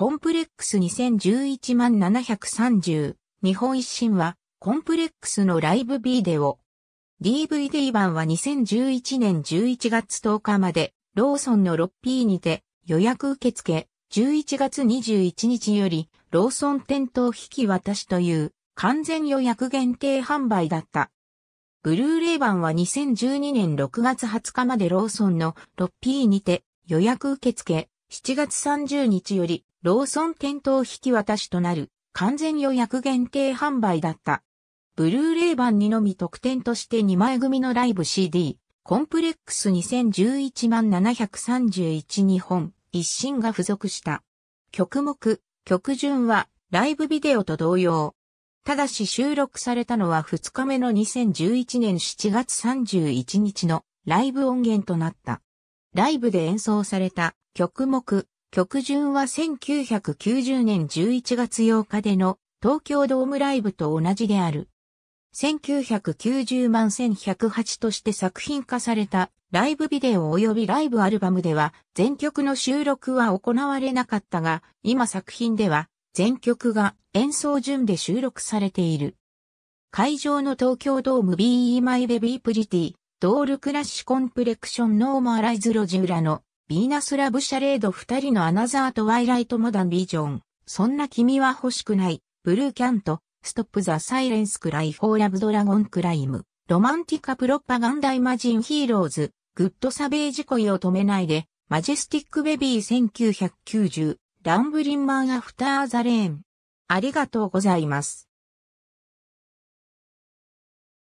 コンプレックス2011万730、日本一新は、コンプレックスのライブビデオ。DVD 版は2011年11月10日まで、ローソンの 6P にて予約受付、11月21日より、ローソン店頭引き渡しという、完全予約限定販売だった。ブルーレイ版は2012年6月20日までローソンの 6P にて予約受付、7月30日よりローソン店頭引き渡しとなる完全予約限定販売だった。ブルーレイ版にのみ特典として2枚組のライブ CD、コンプレックス2011万731日本、一新が付属した。曲目、曲順は、ライブビデオと同様。ただし収録されたのは2日目の2011年7月31日のライブ音源となった。ライブで演奏された曲目、曲順は1990年11月8日での東京ドームライブと同じである。1990万1108として作品化されたライブビデオ及びライブアルバムでは全曲の収録は行われなかったが、今作品では全曲が演奏順で収録されている。会場の東京ドーム BE My Baby Pretty ドールクラッシュコンプレクションノーマライズロジュラのヴィーナス・ラブシャレード二人のアナザー・トワイライト・モダン・ビジョン、そんな君は欲しくない、ブルー・キャント、ストップ・ザ・サイレンス・クライ・フォー・ラブ・ドラゴン・クライム、ロマンティカ・プロパガンダ・イマジン・ヒーローズ、グッド・サベージ恋を止めないで、マジェスティック・ベビー1990、ランブリンマン・アフター・ザ・レーン。ありがとうございます。